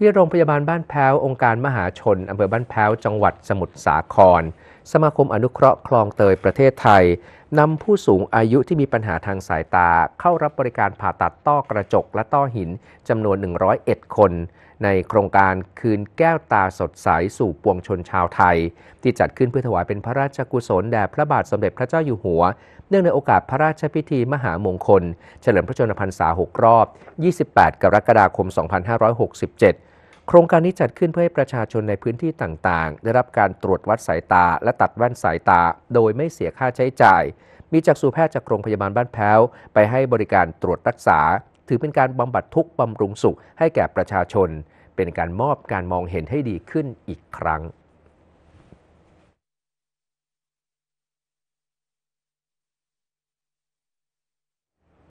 ที่โรงพยาบาลบ้านแพ้ว องค์การมหาชน อำเภอบ้านแพ้วจังหวัดสมุทรสาคร สมาคมอนุเคราะห์คลองเตยประเทศไทย นำผู้สูงอายุที่มีปัญหาทางสายตาเข้ารับบริการผ่าตัดต้อกระจกและต้อหิน จำนวน 101 คน ในโครงการคืนแก้วตาสดใสสู่ปวงชนชาวไทย ที่จัดขึ้นเพื่อถวายเป็นพระราชกุศล แด่พระบาทสมเด็จพระเจ้าอยู่หัวเนื่องในโอกาสพระราชพิธีมหามงคล เฉลิมพระชนมพรรษา6รอบ 28 กรกฎาคม 2567โครงการนี้จัดขึ้นเพื่อให้ประชาชนในพื้นที่ต่างๆ ได้รับการตรวจวัดสายตาและตัดแว่นสายตาโดยไม่เสียค่าใช้จ่าย มีจักษุแพทย์จากโรงพยาบาลบ้านแพ้วไปให้บริการตรวจรักษา ถือเป็นการบำบัดทุกข์บำรุงสุขให้แก่ประชาชน เป็นการมอบการมองเห็นให้ดีขึ้นอีกครั้ง